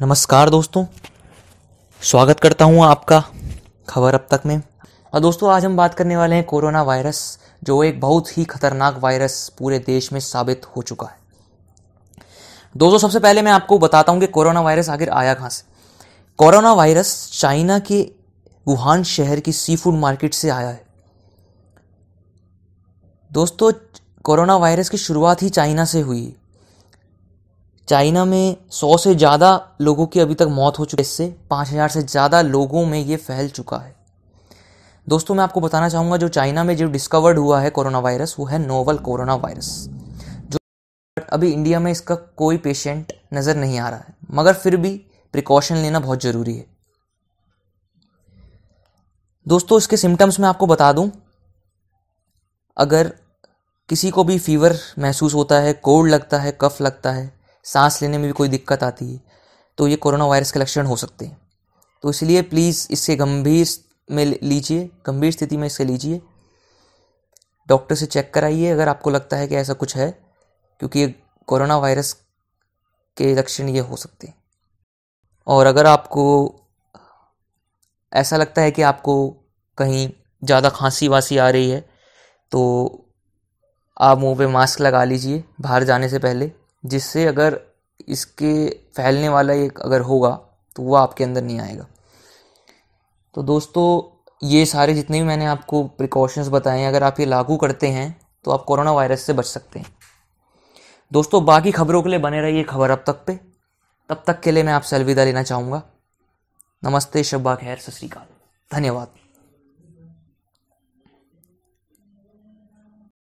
नमस्कार दोस्तों स्वागत करता हूँ आपका खबर अब तक में और दोस्तों आज हम बात करने वाले हैं कोरोना वायरस जो एक बहुत ही खतरनाक वायरस पूरे देश में साबित हो चुका है दोस्तों सबसे पहले मैं आपको बताता हूँ कि कोरोना वायरस आखिर आया कहाँ से कोरोना वायरस चाइना के वुहान शहर की सी फूड मार्केट से आया है दोस्तों कोरोना वायरस की शुरुआत ही चाइना से हुई चाइना में सौ से ज़्यादा लोगों की अभी तक मौत हो चुकी है इससे पाँच हज़ार से ज़्यादा लोगों में ये फैल चुका है दोस्तों मैं आपको बताना चाहूँगा जो चाइना में जो डिस्कवर्ड हुआ है कोरोना वायरस वो है नोवल कोरोना वायरस जो अभी इंडिया में इसका कोई पेशेंट नज़र नहीं आ रहा है मगर फिर भी प्रिकॉशन लेना बहुत ज़रूरी है दोस्तों इसके सिम्टम्स मैं आपको बता दूं अगर किसी को भी फीवर महसूस होता है कोल्ड लगता है कफ लगता है सांस लेने में भी कोई दिक्कत आती है तो ये कोरोना वायरस के लक्षण हो सकते हैं तो इसलिए प्लीज़ इससे गंभीर में लीजिए गंभीर स्थिति में इसे लीजिए डॉक्टर से चेक कराइए अगर आपको लगता है कि ऐसा कुछ है क्योंकि ये कोरोना वायरस के लक्षण ये हो सकते हैं और अगर आपको ऐसा लगता है कि आपको कहीं ज़्यादा खांसी वासी आ रही है तो आप मुंह पे मास्क लगा लीजिए बाहर जाने से पहले जिससे अगर इसके फैलने वाला एक अगर होगा तो वह आपके अंदर नहीं आएगा तो दोस्तों ये सारे जितने भी मैंने आपको प्रिकॉशंस बताए हैं अगर आप ये लागू करते हैं तो आप कोरोना वायरस से बच सकते हैं दोस्तों बाकी खबरों के लिए बने रहिए खबर अब तक पे तब तक के लिए मैं आपसे अलविदा लेना चाहूँगा नमस्ते शब्बा खैर सत श्रीकाल धन्यवाद